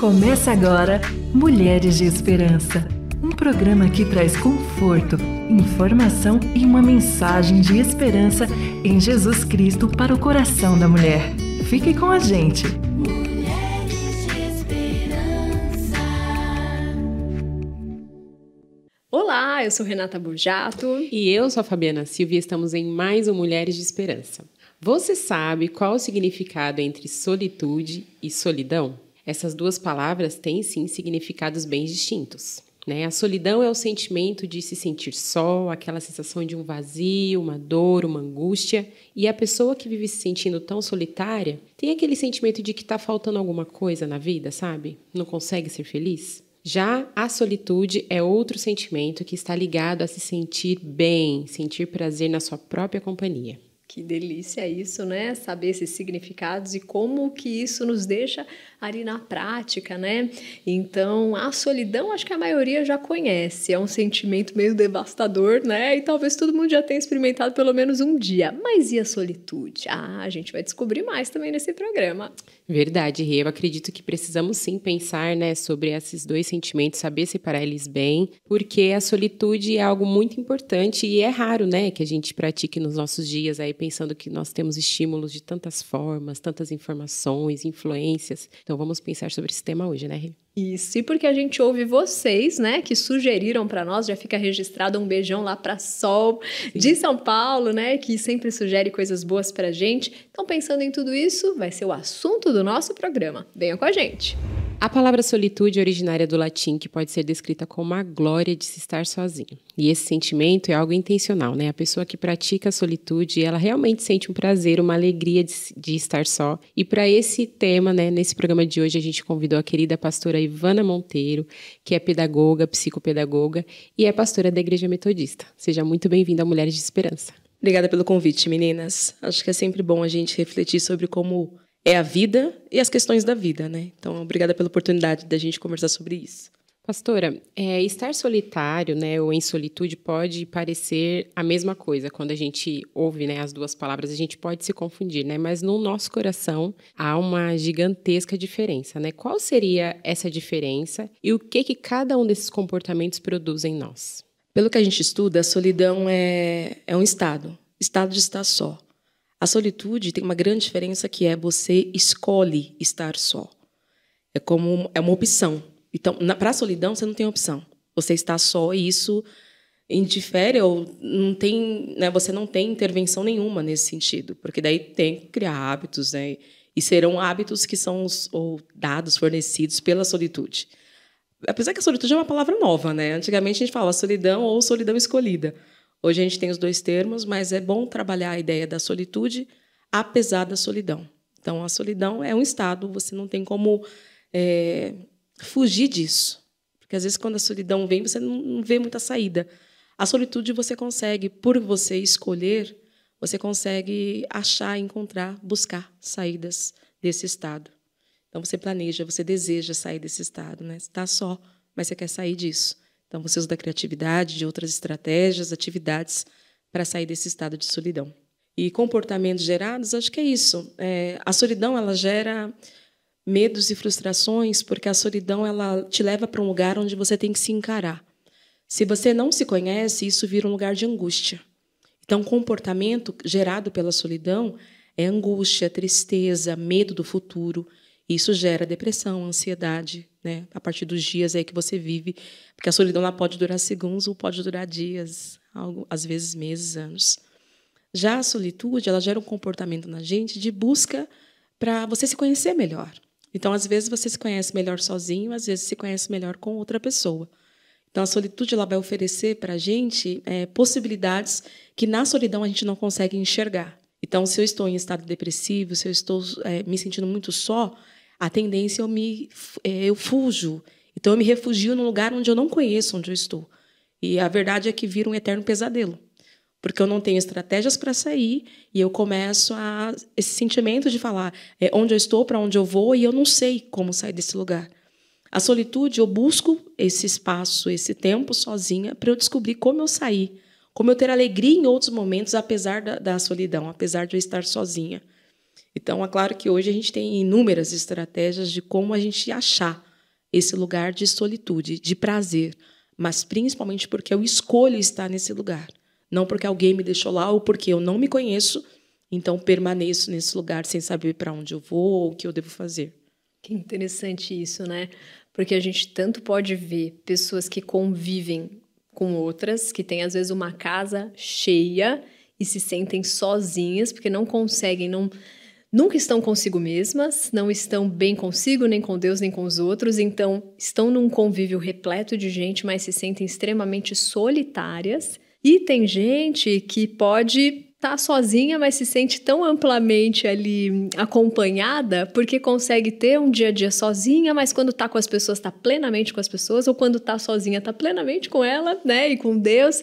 Começa agora Mulheres de Esperança, um programa que traz conforto, informação e uma mensagem de esperança em Jesus Cristo para o coração da mulher. Fique com a gente! Mulheres de Esperança. Olá, eu sou Renata Burjato. E eu sou a Fabiana Silva e estamos em mais um Mulheres de Esperança. Você sabe qual o significado entre solitude e solidão? Essas duas palavras têm sim significados bem distintos. Né? A solidão é o sentimento de se sentir só, aquela sensação de um vazio, uma dor, uma angústia. E a pessoa que vive se sentindo tão solitária tem aquele sentimento de que está faltando alguma coisa na vida, sabe? Não consegue ser feliz. Já a solitude é outro sentimento que está ligado a se sentir bem, sentir prazer na sua própria companhia. Que delícia isso, né? Saber esses significados e como que isso nos deixa ali na prática, né? Então, a solidão acho que a maioria já conhece, é um sentimento meio devastador, né? E talvez todo mundo já tenha experimentado pelo menos um dia. Mas e a solitude? Ah, a gente vai descobrir mais também nesse programa. Verdade, Rê. Eu acredito que precisamos sim pensar né, sobre esses dois sentimentos, saber separar eles bem, porque a solitude é algo muito importante e é raro né, que a gente pratique nos nossos dias, aí pensando que nós temos estímulos de tantas formas, tantas informações, influências. Então vamos pensar sobre esse tema hoje, né, Rê? Isso, e porque a gente ouve vocês, né, que sugeriram para nós, já fica registrado um beijão lá para Sol Sim. de São Paulo, né, que sempre sugere coisas boas para gente. Então, pensando em tudo isso, vai ser o assunto do nosso programa. Venha com a gente. A palavra solitude é originária do latim, que pode ser descrita como a glória de se estar sozinho. E esse sentimento é algo intencional, né? A pessoa que pratica a solitude, ela realmente sente um prazer, uma alegria de, de estar só. E para esse tema, né, nesse programa de hoje, a gente convidou a querida pastora Ivana Monteiro, que é pedagoga, psicopedagoga e é pastora da Igreja Metodista. Seja muito bem-vinda Mulheres de Esperança. Obrigada pelo convite, meninas. Acho que é sempre bom a gente refletir sobre como é a vida e as questões da vida, né? Então, obrigada pela oportunidade da gente conversar sobre isso. Pastora, é, estar solitário né, ou em solitude pode parecer a mesma coisa. Quando a gente ouve né, as duas palavras, a gente pode se confundir, né? mas no nosso coração há uma gigantesca diferença. Né? Qual seria essa diferença e o que, que cada um desses comportamentos produz em nós? Pelo que a gente estuda, a solidão é, é um estado estado de estar só. A solitude tem uma grande diferença que é você escolhe estar só. É como é uma opção. Então, para a solidão, você não tem opção. Você está só e isso indifere ou não tem, né, você não tem intervenção nenhuma nesse sentido, porque daí tem que criar hábitos, né? E serão hábitos que são os, ou dados fornecidos pela solitude. Apesar que a solitude é uma palavra nova, né? Antigamente a gente falava solidão ou solidão escolhida. Hoje a gente tem os dois termos, mas é bom trabalhar a ideia da solitude apesar da solidão. Então a solidão é um estado, você não tem como é, fugir disso. Porque às vezes, quando a solidão vem, você não vê muita saída. A solitude você consegue, por você escolher, você consegue achar, encontrar, buscar saídas desse estado. Então você planeja, você deseja sair desse estado, né? Está só, mas você quer sair disso. Então você usa da criatividade, de outras estratégias, atividades para sair desse estado de solidão. E comportamentos gerados, acho que é isso. É, a solidão ela gera medos e frustrações, porque a solidão ela te leva para um lugar onde você tem que se encarar. Se você não se conhece, isso vira um lugar de angústia. Então, comportamento gerado pela solidão é angústia, tristeza, medo do futuro. Isso gera depressão, ansiedade, né? A partir dos dias aí que você vive, porque a solidão ela pode durar segundos ou pode durar dias, algo, às vezes meses, anos. Já a solitude, ela gera um comportamento na gente de busca para você se conhecer melhor. Então, às vezes você se conhece melhor sozinho, às vezes se conhece melhor com outra pessoa. Então, a solitude ela vai oferecer para a gente é, possibilidades que na solidão a gente não consegue enxergar. Então, se eu estou em estado depressivo, se eu estou é, me sentindo muito só, a tendência é eu me é, eu fujo. Então, eu me refugio num lugar onde eu não conheço onde eu estou. E a verdade é que vira um eterno pesadelo porque eu não tenho estratégias para sair e eu começo a esse sentimento de falar é, onde eu estou, para onde eu vou e eu não sei como sair desse lugar. A solitude, eu busco esse espaço, esse tempo sozinha para eu descobrir como eu sair, como eu ter alegria em outros momentos, apesar da, da solidão, apesar de eu estar sozinha. Então, é claro que hoje a gente tem inúmeras estratégias de como a gente achar esse lugar de solitude, de prazer, mas principalmente porque eu escolho estar nesse lugar não porque alguém me deixou lá ou porque eu não me conheço, então permaneço nesse lugar sem saber para onde eu vou ou o que eu devo fazer. Que interessante isso, né? Porque a gente tanto pode ver pessoas que convivem com outras, que têm às vezes uma casa cheia e se sentem sozinhas porque não conseguem, não nunca estão consigo mesmas, não estão bem consigo, nem com Deus, nem com os outros, então estão num convívio repleto de gente, mas se sentem extremamente solitárias e tem gente que pode tá sozinha, mas se sente tão amplamente ali hum, acompanhada, porque consegue ter um dia a dia sozinha, mas quando tá com as pessoas tá plenamente com as pessoas, ou quando tá sozinha tá plenamente com ela, né, e com Deus.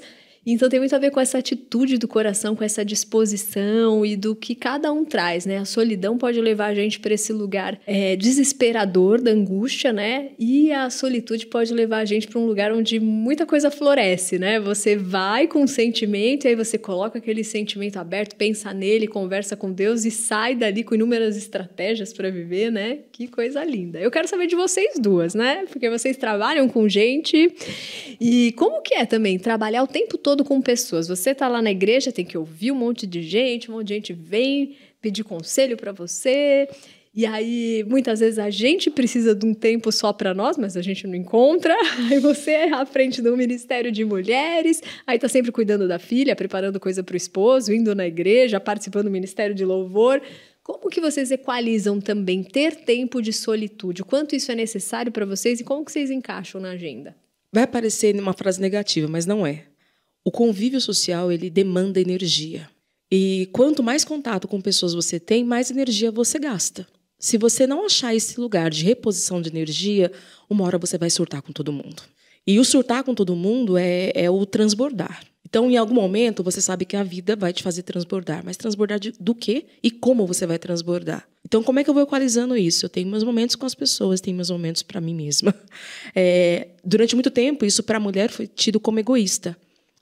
Então tem muito a ver com essa atitude do coração, com essa disposição e do que cada um traz, né? A solidão pode levar a gente para esse lugar é, desesperador da angústia, né? E a solitude pode levar a gente para um lugar onde muita coisa floresce, né? Você vai com um sentimento e aí você coloca aquele sentimento aberto, pensa nele, conversa com Deus e sai dali com inúmeras estratégias para viver, né? Que coisa linda. Eu quero saber de vocês duas, né? Porque vocês trabalham com gente e como que é também trabalhar o tempo todo todo com pessoas. Você está lá na igreja, tem que ouvir um monte de gente, um monte de gente vem pedir conselho para você. E aí, muitas vezes a gente precisa de um tempo só para nós, mas a gente não encontra. Aí você é à frente do Ministério de Mulheres, aí está sempre cuidando da filha, preparando coisa para o esposo, indo na igreja, participando do Ministério de Louvor. Como que vocês equalizam também ter tempo de solitude? Quanto isso é necessário para vocês e como que vocês encaixam na agenda? Vai parecer uma frase negativa, mas não é o convívio social ele demanda energia. E quanto mais contato com pessoas você tem, mais energia você gasta. Se você não achar esse lugar de reposição de energia, uma hora você vai surtar com todo mundo. E o surtar com todo mundo é, é o transbordar. Então, em algum momento, você sabe que a vida vai te fazer transbordar. Mas transbordar de, do quê e como você vai transbordar? Então, como é que eu vou equalizando isso? Eu tenho meus momentos com as pessoas, tenho meus momentos para mim mesma. É, durante muito tempo, isso para a mulher foi tido como egoísta.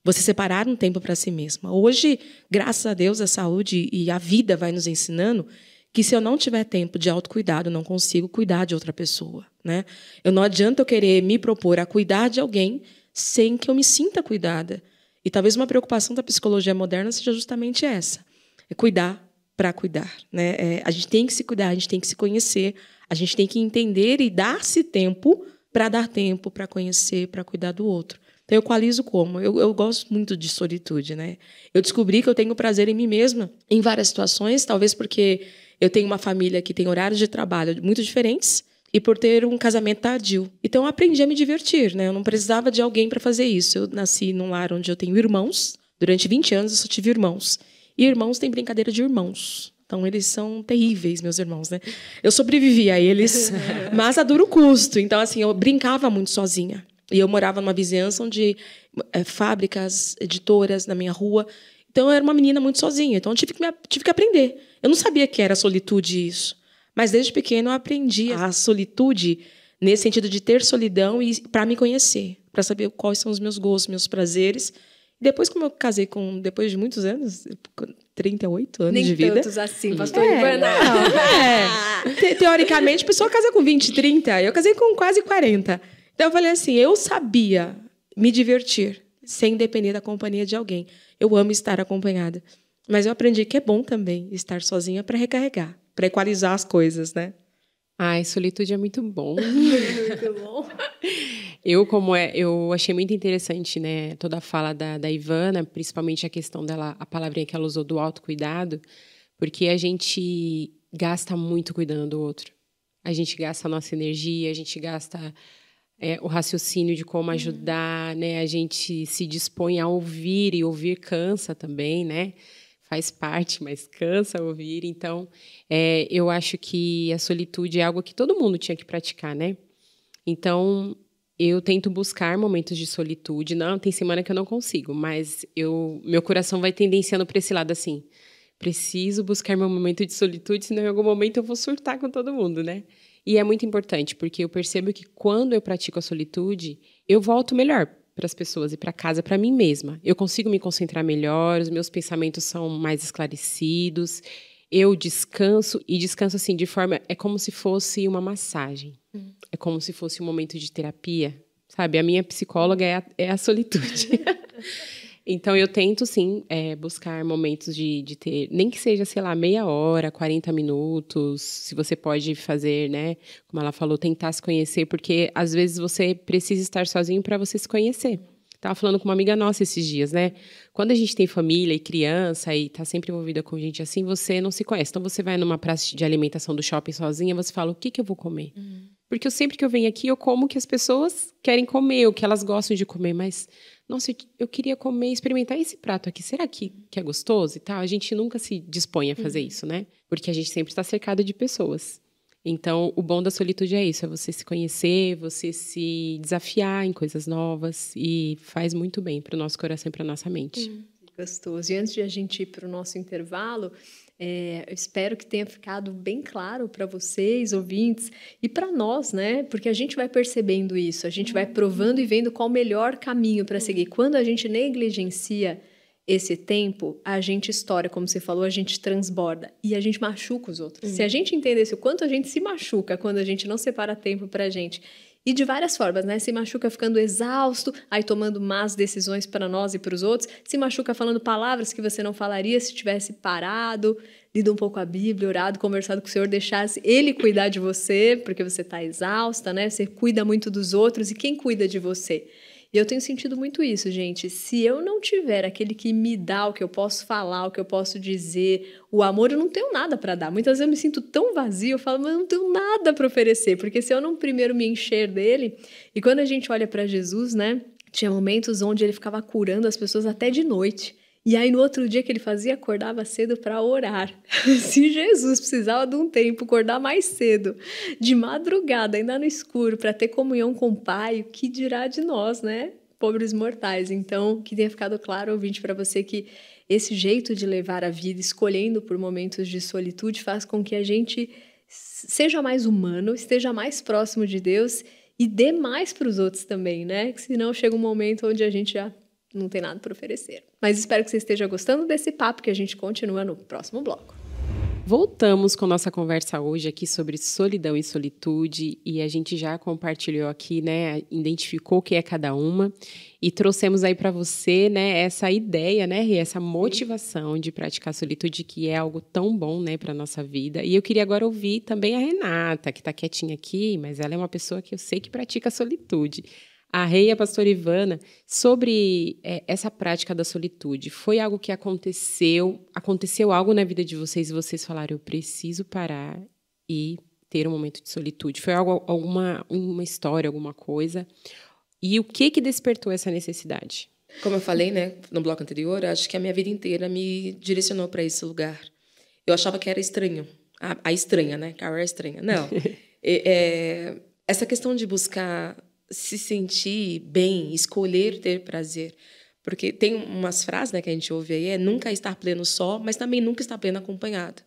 Você separar um tempo para si mesma. Hoje, graças a Deus, a saúde e a vida vai nos ensinando que se eu não tiver tempo de autocuidado, eu não consigo cuidar de outra pessoa, né? Eu não adianta eu querer me propor a cuidar de alguém sem que eu me sinta cuidada. E talvez uma preocupação da psicologia moderna seja justamente essa: é cuidar para cuidar, né? É, a gente tem que se cuidar, a gente tem que se conhecer, a gente tem que entender e dar-se tempo para dar tempo para conhecer, para cuidar do outro. Então, eu equalizo como? Eu, eu gosto muito de solitude, né? Eu descobri que eu tenho prazer em mim mesma em várias situações, talvez porque eu tenho uma família que tem horários de trabalho muito diferentes e por ter um casamento tardio. Então, eu aprendi a me divertir, né? Eu não precisava de alguém para fazer isso. Eu nasci num lar onde eu tenho irmãos. Durante 20 anos, eu só tive irmãos. E irmãos têm brincadeira de irmãos. Então, eles são terríveis, meus irmãos, né? Eu sobrevivi a eles, mas a duro custo. Então, assim, eu brincava muito sozinha. E eu morava numa vizinhança onde é, fábricas, editoras na minha rua. Então eu era uma menina muito sozinha. Então eu tive que, me, tive que aprender. Eu não sabia que era solitude isso. Mas desde pequeno eu aprendi a ah. solitude nesse sentido de ter solidão e para me conhecer, para saber quais são os meus gostos, meus prazeres. depois como eu casei com depois de muitos anos, 38 anos Nem de vida. Nem tantos assim, uhum. pastor é, Ivana. Né? Não, é. teoricamente, a pessoa casa com 20, 30, eu casei com quase 40. Então eu falei assim: eu sabia me divertir sem depender da companhia de alguém. Eu amo estar acompanhada. Mas eu aprendi que é bom também estar sozinha para recarregar, para equalizar as coisas, né? Ai, solitude é muito bom. muito bom. Eu, como é, eu achei muito interessante, né, toda a fala da, da Ivana, principalmente a questão dela, a palavrinha que ela usou do autocuidado, porque a gente gasta muito cuidando do outro. A gente gasta a nossa energia, a gente gasta é, o raciocínio de como uhum. ajudar, né? A gente se dispõe a ouvir e ouvir cansa também, né? Faz parte, mas cansa ouvir. Então, é, eu acho que a solitude é algo que todo mundo tinha que praticar, né? Então, eu tento buscar momentos de solitude. Não, tem semana que eu não consigo, mas eu, meu coração vai tendenciando para esse lado assim. Preciso buscar meu momento de solitude, senão em algum momento eu vou surtar com todo mundo, né? E é muito importante, porque eu percebo que quando eu pratico a solitude, eu volto melhor para as pessoas e para casa, para mim mesma. Eu consigo me concentrar melhor, os meus pensamentos são mais esclarecidos, eu descanso e descanso assim de forma é como se fosse uma massagem. Hum. É como se fosse um momento de terapia, sabe? A minha psicóloga é a, é a solitude. Então eu tento sim é, buscar momentos de, de ter, nem que seja, sei lá, meia hora, 40 minutos, se você pode fazer, né? Como ela falou, tentar se conhecer, porque às vezes você precisa estar sozinho para você se conhecer. Tava falando com uma amiga nossa esses dias, né? Quando a gente tem família e criança e está sempre envolvida com gente assim, você não se conhece. Então você vai numa praça de alimentação do shopping sozinha, você fala: o que, que eu vou comer? Uhum. Porque eu sempre que eu venho aqui, eu como o que as pessoas querem comer, o que elas gostam de comer, mas nossa, eu queria comer, experimentar esse prato aqui, será que, que é gostoso e tal? A gente nunca se dispõe a fazer uhum. isso, né? Porque a gente sempre está cercado de pessoas. Então, o bom da solitude é isso, é você se conhecer, você se desafiar em coisas novas e faz muito bem para o nosso coração e para nossa mente. Uhum. gostoso. E antes de a gente ir para o nosso intervalo, é, eu espero que tenha ficado bem claro para vocês, ouvintes, e para nós, né? Porque a gente vai percebendo isso, a gente vai provando e vendo qual o melhor caminho para uhum. seguir. Quando a gente negligencia esse tempo, a gente estoura, como você falou, a gente transborda e a gente machuca os outros. Uhum. Se a uhum. gente entendesse o quanto a gente se machuca quando a gente não separa tempo para a gente e de várias formas, né? Se machuca ficando exausto, aí tomando más decisões para nós e para os outros, se machuca falando palavras que você não falaria se tivesse parado, lido um pouco a Bíblia, orado, conversado com o Senhor, deixasse Ele cuidar de você, porque você está exausta, né? Você cuida muito dos outros e quem cuida de você? E eu tenho sentido muito isso, gente. Se eu não tiver aquele que me dá o que eu posso falar, o que eu posso dizer, o amor, eu não tenho nada para dar. Muitas vezes eu me sinto tão vazio, eu falo, mas eu não tenho nada para oferecer, porque se eu não primeiro me encher dele, e quando a gente olha para Jesus, né, tinha momentos onde ele ficava curando as pessoas até de noite. E aí, no outro dia que ele fazia, acordava cedo para orar. Se Jesus precisava de um tempo, acordar mais cedo, de madrugada, ainda no escuro, para ter comunhão com o Pai, o que dirá de nós, né? Pobres mortais. Então, que tenha ficado claro, ouvinte, para você que esse jeito de levar a vida, escolhendo por momentos de solitude, faz com que a gente seja mais humano, esteja mais próximo de Deus e dê mais para os outros também, né? Que senão chega um momento onde a gente já não tem nada para oferecer. Mas espero que você esteja gostando desse papo que a gente continua no próximo bloco. Voltamos com nossa conversa hoje aqui sobre solidão e solitude e a gente já compartilhou aqui, né, identificou o que é cada uma e trouxemos aí para você, né, essa ideia, né, e essa motivação de praticar solitude que é algo tão bom, né, para nossa vida. E eu queria agora ouvir também a Renata, que está quietinha aqui, mas ela é uma pessoa que eu sei que pratica solitude a Rei e a pastora Ivana, sobre é, essa prática da solitude. Foi algo que aconteceu, aconteceu algo na vida de vocês e vocês falaram, eu preciso parar e ter um momento de solitude. Foi algo, alguma uma história, alguma coisa. E o que que despertou essa necessidade? Como eu falei, né, no bloco anterior, acho que a minha vida inteira me direcionou para esse lugar. Eu achava que era estranho. A, a estranha, né? Carol é estranha. Não. é, é, essa questão de buscar se sentir bem, escolher ter prazer. Porque tem umas frases né, que a gente ouve aí, é nunca estar pleno só, mas também nunca estar pleno acompanhado.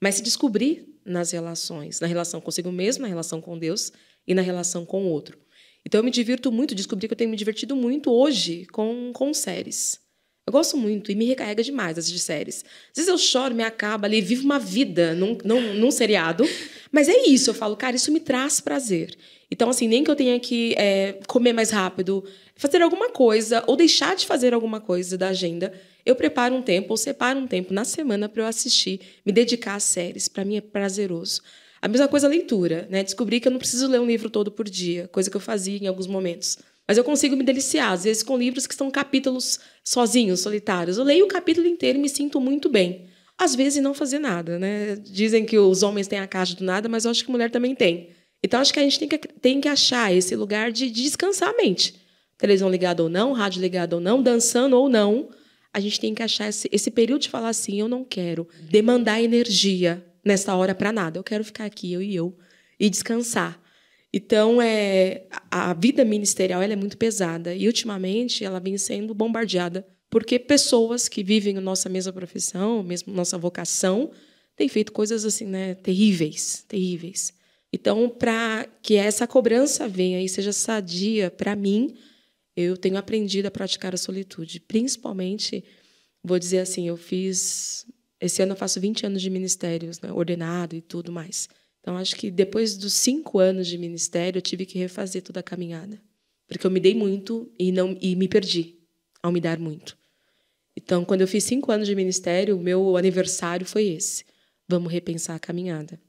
Mas se descobrir nas relações, na relação consigo mesmo, na relação com Deus e na relação com o outro. Então eu me divirto muito, descobri que eu tenho me divertido muito hoje com, com séries. Eu gosto muito e me recarrega demais as de séries. Às vezes eu choro, me acaba ali, vivo uma vida num, num, num seriado. Mas é isso, eu falo, cara, isso me traz prazer. Então, assim, nem que eu tenha que é, comer mais rápido, fazer alguma coisa, ou deixar de fazer alguma coisa da agenda, eu preparo um tempo, ou separo um tempo na semana para eu assistir, me dedicar a séries. Para mim é prazeroso. A mesma coisa a leitura, né? Descobri que eu não preciso ler um livro todo por dia, coisa que eu fazia em alguns momentos. Mas eu consigo me deliciar, às vezes, com livros que são capítulos sozinhos, solitários. Eu leio o capítulo inteiro e me sinto muito bem às vezes não fazer nada, né? Dizem que os homens têm a caixa do nada, mas eu acho que mulher também tem. Então acho que a gente tem que, tem que achar esse lugar de, de descansar a mente. Televisão ligada ou não, rádio ligada ou não, dançando ou não, a gente tem que achar esse, esse período de falar assim, eu não quero demandar energia nessa hora para nada. Eu quero ficar aqui eu e eu e descansar. Então, é, a vida ministerial ela é muito pesada e ultimamente ela vem sendo bombardeada porque pessoas que vivem a nossa mesma profissão, mesmo nossa vocação, têm feito coisas assim, né, terríveis, terríveis. Então, para que essa cobrança venha e seja sadia para mim, eu tenho aprendido a praticar a solitude. Principalmente, vou dizer assim, eu fiz. Esse ano eu faço 20 anos de ministérios, né, ordenado e tudo mais. Então, acho que depois dos cinco anos de ministério, eu tive que refazer toda a caminhada. Porque eu me dei muito e, não, e me perdi ao me dar muito. Então, quando eu fiz cinco anos de ministério, o meu aniversário foi esse. Vamos repensar a caminhada.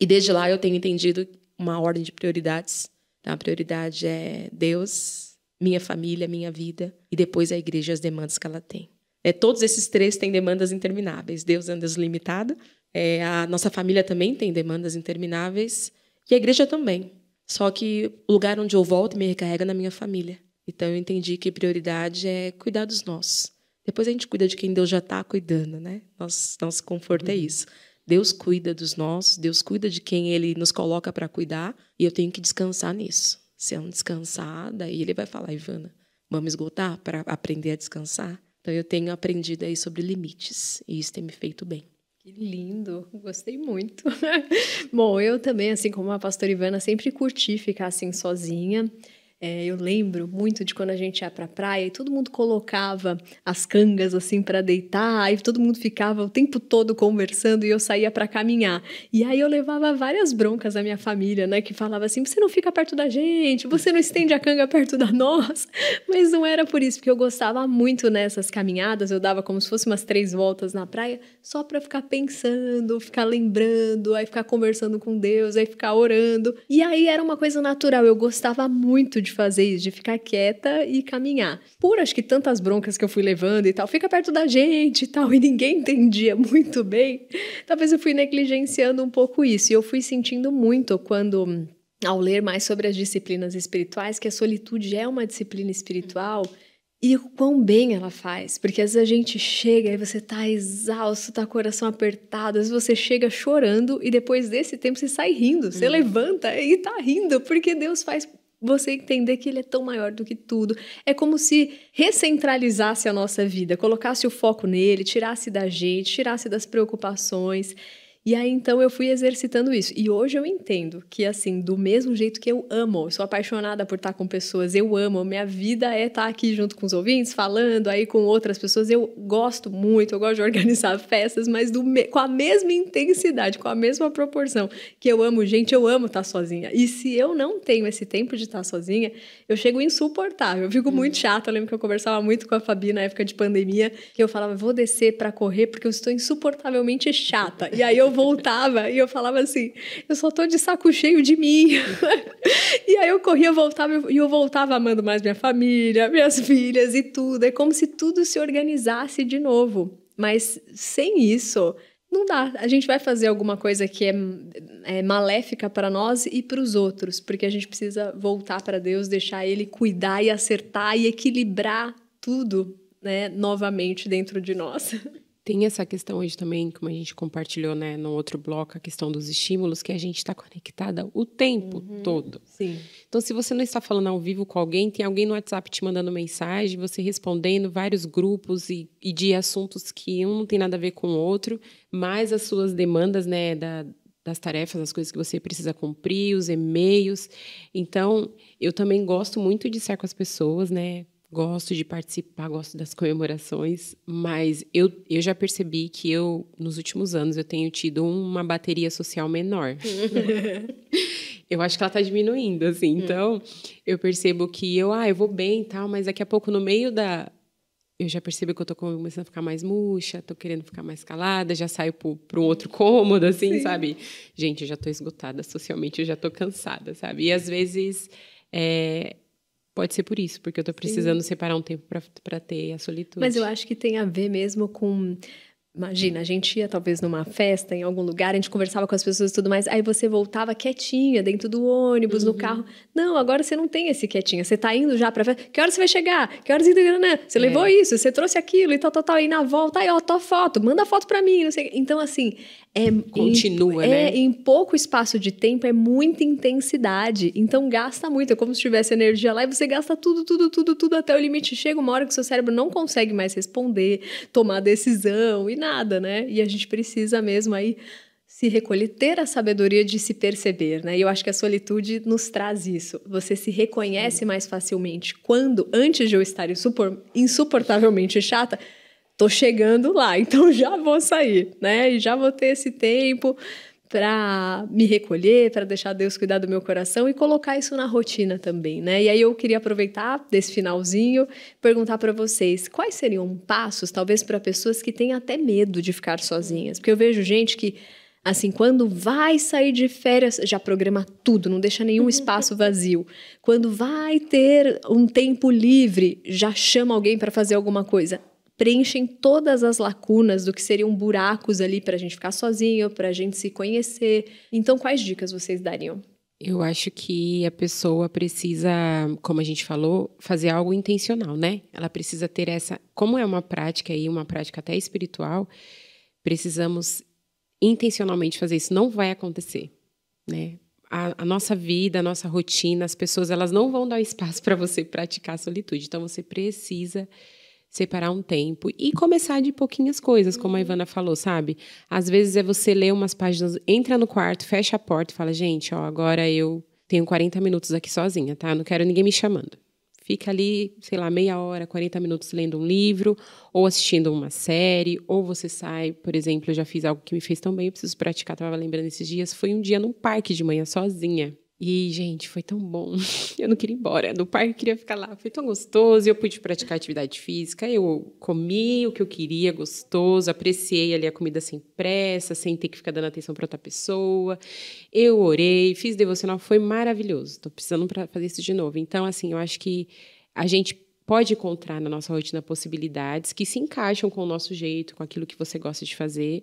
E desde lá eu tenho entendido uma ordem de prioridades. Então, a prioridade é Deus, minha família, minha vida, e depois a igreja e as demandas que ela tem. É, todos esses três têm demandas intermináveis. Deus é um Deus limitado, é, a nossa família também tem demandas intermináveis, e a igreja também. Só que o lugar onde eu volto me recarrega é na minha família. Então, eu entendi que prioridade é cuidar dos nossos depois a gente cuida de quem Deus já está cuidando, né? Nosso, nosso conforto é uhum. é isso. Deus cuida dos nossos, Deus cuida de quem Ele nos coloca para cuidar, e eu tenho que descansar nisso. Se eu não descansar, daí Ele vai falar, Ivana, vamos esgotar para aprender a descansar? Então eu tenho aprendido aí sobre limites, e isso tem me feito bem. Que lindo, gostei muito. Bom, eu também, assim como a pastora Ivana, sempre curti ficar assim sozinha. É, eu lembro muito de quando a gente ia para a praia e todo mundo colocava as cangas assim para deitar, E todo mundo ficava o tempo todo conversando e eu saía para caminhar. E aí eu levava várias broncas da minha família, né, que falava assim: "Você não fica perto da gente, você não estende a canga perto da nós". Mas não era por isso, porque eu gostava muito nessas caminhadas, eu dava como se fosse umas três voltas na praia só para ficar pensando, ficar lembrando, aí ficar conversando com Deus, aí ficar orando. E aí era uma coisa natural, eu gostava muito de de fazer isso, de ficar quieta e caminhar. Por acho que tantas broncas que eu fui levando e tal, fica perto da gente e tal, e ninguém entendia muito bem, talvez eu fui negligenciando um pouco isso. E eu fui sentindo muito quando ao ler mais sobre as disciplinas espirituais, que a solitude é uma disciplina espiritual e o quão bem ela faz. Porque às vezes a gente chega e você tá exausto, tá coração apertado, às vezes você chega chorando e depois desse tempo você sai rindo, você uhum. levanta e tá rindo, porque Deus faz você entender que ele é tão maior do que tudo. É como se recentralizasse a nossa vida, colocasse o foco nele, tirasse da gente, tirasse das preocupações. E aí então eu fui exercitando isso. E hoje eu entendo que assim, do mesmo jeito que eu amo, eu sou apaixonada por estar com pessoas, eu amo, minha vida é estar aqui junto com os ouvintes, falando aí com outras pessoas. Eu gosto muito, eu gosto de organizar festas, mas do com a mesma intensidade, com a mesma proporção que eu amo gente, eu amo estar sozinha. E se eu não tenho esse tempo de estar sozinha, eu chego insuportável. Eu fico muito uhum. chata. Eu lembro que eu conversava muito com a Fabi na época de pandemia, que eu falava, vou descer para correr porque eu estou insuportavelmente chata. E aí eu eu voltava e eu falava assim: eu só tô de saco cheio de mim. e aí eu corria, eu voltava e eu voltava amando mais minha família, minhas filhas e tudo. É como se tudo se organizasse de novo. Mas sem isso, não dá. A gente vai fazer alguma coisa que é, é maléfica para nós e para os outros, porque a gente precisa voltar para Deus, deixar Ele cuidar e acertar e equilibrar tudo né, novamente dentro de nós. Tem essa questão hoje também, como a gente compartilhou né, no outro bloco, a questão dos estímulos, que a gente está conectada o tempo uhum, todo. Sim. Então, se você não está falando ao vivo com alguém, tem alguém no WhatsApp te mandando mensagem, você respondendo vários grupos e, e de assuntos que um não tem nada a ver com o outro, mais as suas demandas né, da, das tarefas, as coisas que você precisa cumprir, os e-mails. Então, eu também gosto muito de estar com as pessoas, né? gosto de participar, gosto das comemorações, mas eu, eu já percebi que eu, nos últimos anos, eu tenho tido uma bateria social menor. eu acho que ela está diminuindo, assim. Hum. Então, eu percebo que eu, ah, eu vou bem e tal, mas daqui a pouco, no meio da, eu já percebi que eu tô começando a ficar mais murcha, tô querendo ficar mais calada, já saio para um outro cômodo, assim, Sim. sabe? Gente, eu já tô esgotada socialmente, eu já tô cansada, sabe? E às vezes é, Pode ser por isso, porque eu tô precisando Sim. separar um tempo para ter a solitude. Mas eu acho que tem a ver mesmo com Imagina, a gente ia talvez numa festa, em algum lugar, a gente conversava com as pessoas e tudo mais, aí você voltava quietinha, dentro do ônibus, uhum. no carro. Não, agora você não tem esse quietinha, você tá indo já pra festa. Que hora você vai chegar? Que horas né? Você é. levou isso, você trouxe aquilo e tal, tal, tal. E na volta, aí ó, tua foto, manda foto pra mim, não sei. Então, assim, é. Continua, em, é né? em pouco espaço de tempo, é muita intensidade. Então, gasta muito. É como se tivesse energia lá e você gasta tudo, tudo, tudo, tudo até o limite. Chega uma hora que seu cérebro não consegue mais responder, tomar decisão e nada, né? E a gente precisa mesmo aí se recolher, ter a sabedoria de se perceber, né? E eu acho que a solitude nos traz isso. Você se reconhece mais facilmente quando, antes de eu estar insuportavelmente chata, tô chegando lá, então já vou sair, né? E já vou ter esse tempo para me recolher, para deixar Deus cuidar do meu coração e colocar isso na rotina também, né? E aí eu queria aproveitar desse finalzinho, perguntar para vocês, quais seriam passos talvez para pessoas que têm até medo de ficar sozinhas? Porque eu vejo gente que Assim, quando vai sair de férias, já programa tudo, não deixa nenhum uhum. espaço vazio. Quando vai ter um tempo livre, já chama alguém para fazer alguma coisa preenchem todas as lacunas do que seriam buracos ali para a gente ficar sozinho, para a gente se conhecer. Então, quais dicas vocês dariam? Eu acho que a pessoa precisa, como a gente falou, fazer algo intencional, né? Ela precisa ter essa. Como é uma prática aí, uma prática até espiritual, precisamos intencionalmente fazer isso. Não vai acontecer, né? A, a nossa vida, a nossa rotina, as pessoas, elas não vão dar espaço para você praticar a solitude. Então, você precisa separar um tempo e começar de pouquinhas coisas, como a uhum. Ivana falou, sabe? Às vezes é você ler umas páginas, entra no quarto, fecha a porta e fala: gente, ó, agora eu tenho 40 minutos aqui sozinha, tá? Não quero ninguém me chamando. Fica ali, sei lá, meia hora, 40 minutos lendo um livro, ou assistindo uma série, ou você sai, por exemplo, eu já fiz algo que me fez tão bem, eu preciso praticar, estava lembrando esses dias, foi um dia num parque de manhã sozinha. E, gente, foi tão bom. Eu não queria ir embora No parque, eu queria ficar lá. Foi tão gostoso. Eu pude praticar atividade física. Eu comi o que eu queria, gostoso. Apreciei ali a comida sem pressa, sem ter que ficar dando atenção para outra pessoa. Eu orei, fiz devocional. Foi maravilhoso. Estou precisando para fazer isso de novo. Então, assim, eu acho que a gente pode encontrar na nossa rotina possibilidades que se encaixam com o nosso jeito, com aquilo que você gosta de fazer.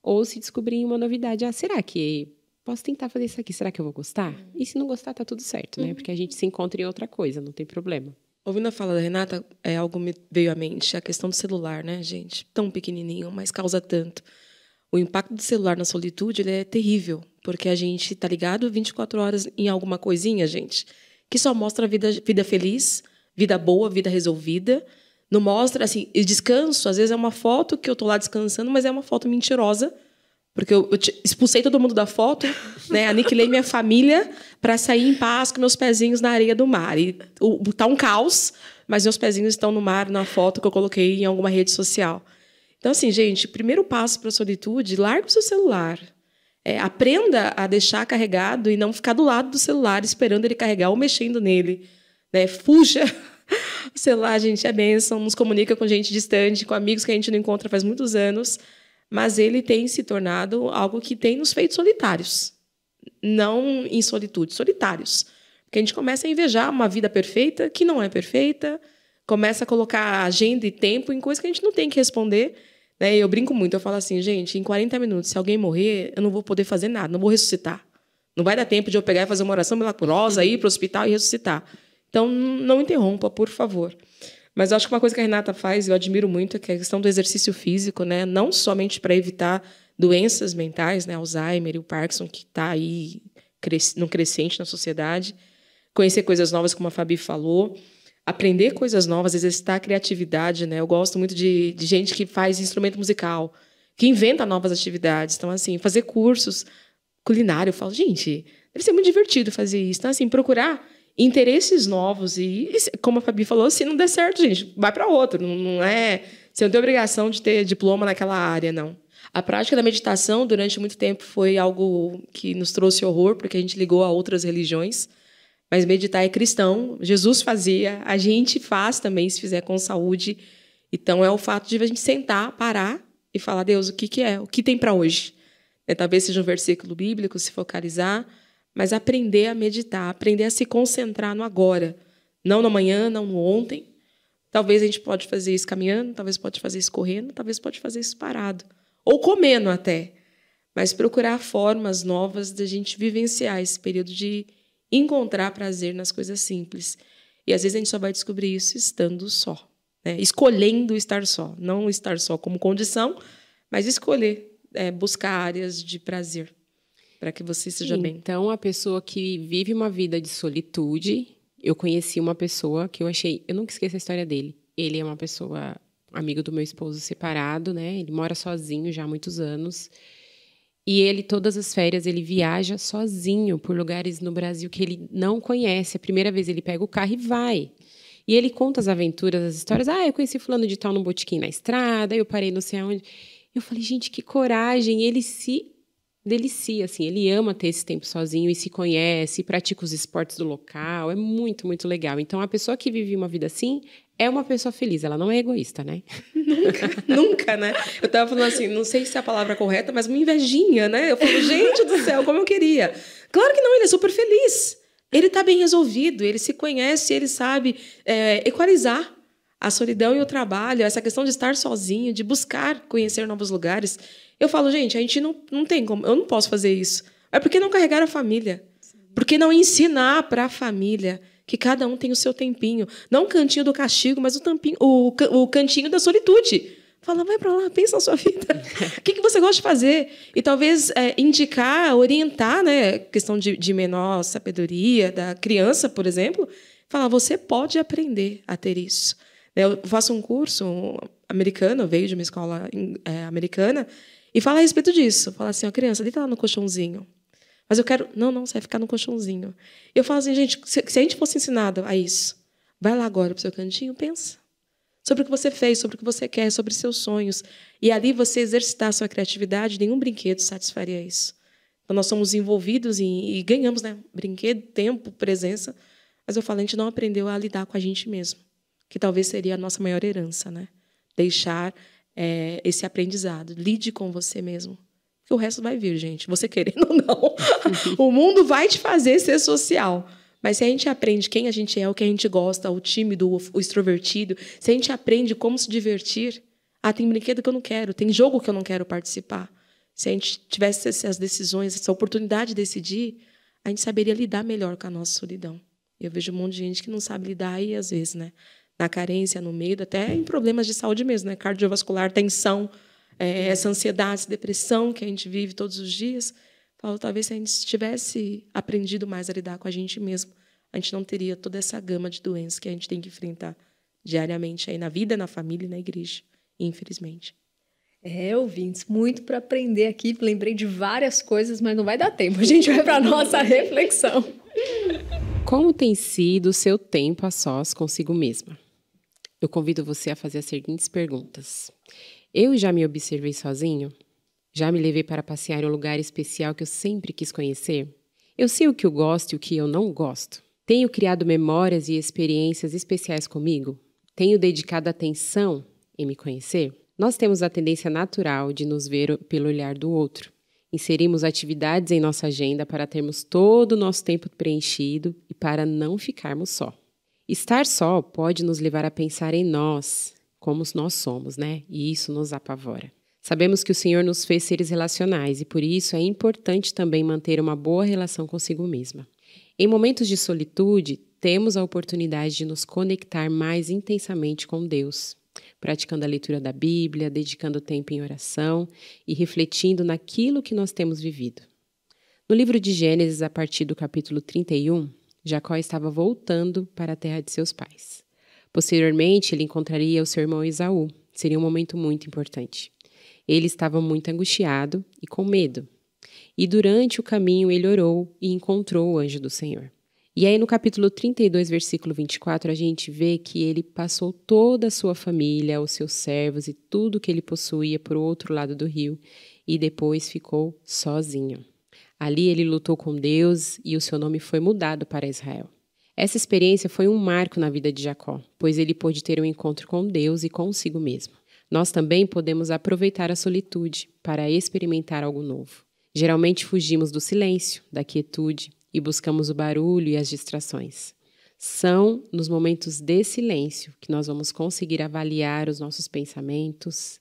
Ou se descobrir uma novidade. Ah, será que posso tentar fazer isso aqui, será que eu vou gostar? Uhum. E se não gostar, tá tudo certo, né? Uhum. Porque a gente se encontra em outra coisa, não tem problema. Ouvindo a fala da Renata, é, algo me veio à mente, a questão do celular, né, gente? Tão pequenininho, mas causa tanto. O impacto do celular na solitude ele é terrível, porque a gente tá ligado 24 horas em alguma coisinha, gente, que só mostra a vida, vida feliz, vida boa, vida resolvida. Não mostra, assim, descanso, às vezes é uma foto que eu tô lá descansando, mas é uma foto mentirosa porque eu, eu expulsei todo mundo da foto, né? Aniquilei minha família para sair em paz com meus pezinhos na areia do mar. E o, tá um caos, mas meus pezinhos estão no mar na foto que eu coloquei em alguma rede social. Então, assim, gente, primeiro passo para a solitude: larga o seu celular. É, aprenda a deixar carregado e não ficar do lado do celular esperando ele carregar ou mexendo nele. Né? Fuja O celular, gente, é bênção, nos comunica com gente distante, com amigos que a gente não encontra faz muitos anos, mas ele tem se tornado algo que tem nos feito solitários. Não em solitude, solitários. Porque a gente começa a invejar uma vida perfeita que não é perfeita, começa a colocar agenda e tempo em coisas que a gente não tem que responder. Né? Eu brinco muito, eu falo assim, gente, em 40 minutos, se alguém morrer, eu não vou poder fazer nada, não vou ressuscitar. Não vai dar tempo de eu pegar e fazer uma oração milagrosa, ir para o hospital e ressuscitar. Então, não interrompa, por favor. Mas eu acho que uma coisa que a Renata faz, eu admiro muito, é que é a questão do exercício físico, né? Não somente para evitar doenças mentais, né? Alzheimer e o Parkinson, que está aí cres no crescente na sociedade. Conhecer coisas novas, como a Fabi falou. Aprender coisas novas, exercitar a criatividade, né? Eu gosto muito de, de gente que faz instrumento musical, que inventa novas atividades. Então, assim, fazer cursos culinário. Eu falo, gente, deve ser muito divertido fazer isso. Então, assim, procurar interesses novos. E, como a Fabi falou, se não der certo, gente, vai para outro. Não, não, é. Você não tem obrigação de ter diploma naquela área, não. A prática da meditação durante muito tempo foi algo que nos trouxe horror, porque a gente ligou a outras religiões. Mas meditar é cristão, Jesus fazia, a gente faz também se fizer com saúde. Então é o fato de a gente sentar, parar e falar: Deus, o que, que é? O que tem para hoje? É, talvez seja um versículo bíblico, se focalizar mas aprender a meditar, aprender a se concentrar no agora, não no amanhã, não no ontem. Talvez a gente pode fazer isso caminhando, talvez pode fazer isso correndo, talvez pode fazer isso parado ou comendo até, mas procurar formas novas da gente vivenciar esse período de encontrar prazer nas coisas simples. E às vezes a gente só vai descobrir isso estando só, né? escolhendo estar só, não estar só como condição, mas escolher é, buscar áreas de prazer para que você seja Sim. bem. Então, a pessoa que vive uma vida de solitude, eu conheci uma pessoa que eu achei, eu nunca esqueço a história dele. Ele é uma pessoa amigo do meu esposo separado, né? Ele mora sozinho já há muitos anos. E ele, todas as férias, ele viaja sozinho por lugares no Brasil que ele não conhece. A primeira vez ele pega o carro e vai. E ele conta as aventuras, as histórias. Ah, eu conheci fulano de tal num botequim na estrada, eu parei não sei aonde. Eu falei, gente, que coragem! Ele se delicia, assim. Ele ama ter esse tempo sozinho e se conhece, pratica os esportes do local. É muito, muito legal. Então, a pessoa que vive uma vida assim é uma pessoa feliz, ela não é egoísta, né? Nunca, nunca, né? Eu tava falando assim, não sei se é a palavra correta, mas uma invejinha, né? Eu falo, gente do céu, como eu queria. Claro que não, ele é super feliz. Ele tá bem resolvido, ele se conhece, ele sabe é, equalizar a solidão e o trabalho, essa questão de estar sozinho, de buscar conhecer novos lugares. Eu falo, gente, a gente não, não tem como, eu não posso fazer isso. É porque não carregar a família. Porque não ensinar para a família que cada um tem o seu tempinho. Não o cantinho do castigo, mas o, tampinho, o, o cantinho da solitude. Fala, vai para lá, pensa na sua vida. o que, que você gosta de fazer? E talvez é, indicar, orientar, né? Questão de, de menor sabedoria, da criança, por exemplo. Falar, você pode aprender a ter isso. Eu faço um curso americano, veio de uma escola é, americana, e fala a respeito disso. Fala assim, ó, criança, deita lá no colchãozinho. Mas eu quero... Não, não, você vai ficar no colchãozinho. Eu falo assim, gente, se, se a gente fosse ensinado a isso, vai lá agora para o seu cantinho, pensa sobre o que você fez, sobre o que você quer, sobre seus sonhos. E ali você exercitar sua criatividade, nenhum brinquedo satisfaria isso. Então nós somos envolvidos em, e ganhamos, né? Brinquedo, tempo, presença. Mas eu falo, a gente não aprendeu a lidar com a gente mesmo que talvez seria a nossa maior herança, né? Deixar é, esse aprendizado. Lide com você mesmo. Porque o resto vai vir, gente. Você querendo ou não. o mundo vai te fazer ser social. Mas se a gente aprende quem a gente é, o que a gente gosta, o tímido, o extrovertido, se a gente aprende como se divertir, ah, tem brinquedo que eu não quero, tem jogo que eu não quero participar. Se a gente tivesse essas decisões, essa oportunidade de decidir, a gente saberia lidar melhor com a nossa solidão. Eu vejo um monte de gente que não sabe lidar aí às vezes, né? na carência, no medo, até em problemas de saúde mesmo, né? cardiovascular, tensão, é, essa ansiedade, essa depressão que a gente vive todos os dias. Paulo, talvez se a gente tivesse aprendido mais a lidar com a gente mesmo, a gente não teria toda essa gama de doenças que a gente tem que enfrentar diariamente aí na vida, na família e na igreja, infelizmente. É, ouvintes, muito para aprender aqui. Lembrei de várias coisas, mas não vai dar tempo. A gente vai para nossa reflexão. Como tem sido o seu tempo a sós consigo mesma? Eu convido você a fazer as seguintes perguntas: Eu já me observei sozinho? Já me levei para passear em um lugar especial que eu sempre quis conhecer? Eu sei o que eu gosto e o que eu não gosto. Tenho criado memórias e experiências especiais comigo? Tenho dedicado atenção em me conhecer? Nós temos a tendência natural de nos ver pelo olhar do outro. Inserimos atividades em nossa agenda para termos todo o nosso tempo preenchido e para não ficarmos só. Estar só pode nos levar a pensar em nós, como nós somos, né? E isso nos apavora. Sabemos que o Senhor nos fez seres relacionais e por isso é importante também manter uma boa relação consigo mesma. Em momentos de solitude, temos a oportunidade de nos conectar mais intensamente com Deus, praticando a leitura da Bíblia, dedicando tempo em oração e refletindo naquilo que nós temos vivido. No livro de Gênesis, a partir do capítulo 31, Jacó estava voltando para a terra de seus pais. Posteriormente, ele encontraria o seu irmão Esaú. Seria um momento muito importante. Ele estava muito angustiado e com medo. E durante o caminho ele orou e encontrou o anjo do Senhor. E aí no capítulo 32, versículo 24, a gente vê que ele passou toda a sua família, os seus servos e tudo que ele possuía para o outro lado do rio e depois ficou sozinho. Ali ele lutou com Deus e o seu nome foi mudado para Israel. Essa experiência foi um marco na vida de Jacó, pois ele pôde ter um encontro com Deus e consigo mesmo. Nós também podemos aproveitar a solitude para experimentar algo novo. Geralmente fugimos do silêncio, da quietude e buscamos o barulho e as distrações. São nos momentos de silêncio que nós vamos conseguir avaliar os nossos pensamentos,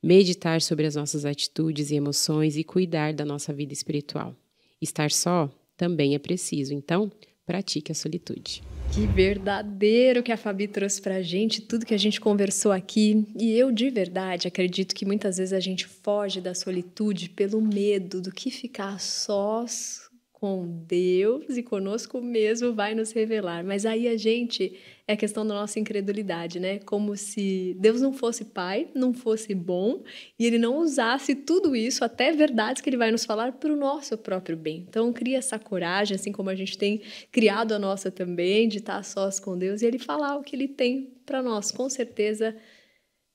meditar sobre as nossas atitudes e emoções e cuidar da nossa vida espiritual. Estar só também é preciso, então pratique a solitude. Que verdadeiro que a Fabi trouxe para a gente, tudo que a gente conversou aqui. E eu, de verdade, acredito que muitas vezes a gente foge da solitude pelo medo do que ficar sós com Deus e conosco mesmo vai nos revelar. Mas aí a gente é a questão da nossa incredulidade, né? Como se Deus não fosse pai, não fosse bom e ele não usasse tudo isso, até verdades que ele vai nos falar para o nosso próprio bem. Então cria essa coragem, assim como a gente tem criado a nossa também, de estar sós com Deus e ele falar o que ele tem para nós. Com certeza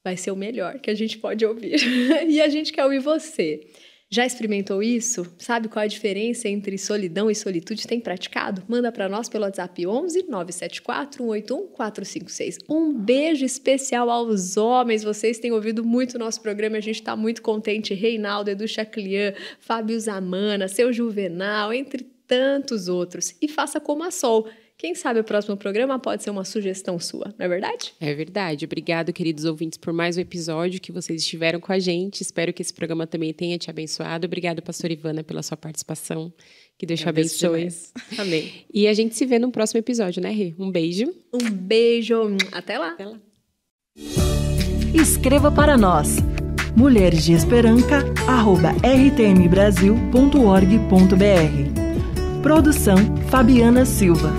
vai ser o melhor que a gente pode ouvir. e a gente quer ouvir você. Já experimentou isso? Sabe qual a diferença entre solidão e solitude? Tem praticado? Manda para nós pelo WhatsApp 11 974 181 456. Um beijo especial aos homens. Vocês têm ouvido muito o nosso programa. A gente está muito contente. Reinaldo, Edu Chaclian, Fábio Zamana, Seu Juvenal, entre tantos outros. E faça como a Sol quem sabe o próximo programa pode ser uma sugestão sua, não é verdade? É verdade. Obrigado, queridos ouvintes, por mais um episódio que vocês estiveram com a gente. Espero que esse programa também tenha te abençoado. Obrigado, pastor Ivana, pela sua participação. Que Deus te abençoe. Amém. E a gente se vê no próximo episódio, né, Rê? Um beijo. Um beijo. Até lá. Até lá. Escreva para nós. Mulheres de Esperança, arroba rtmbrasil.org.br Produção Fabiana Silva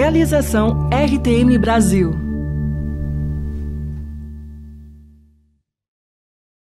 realização RTM Brasil.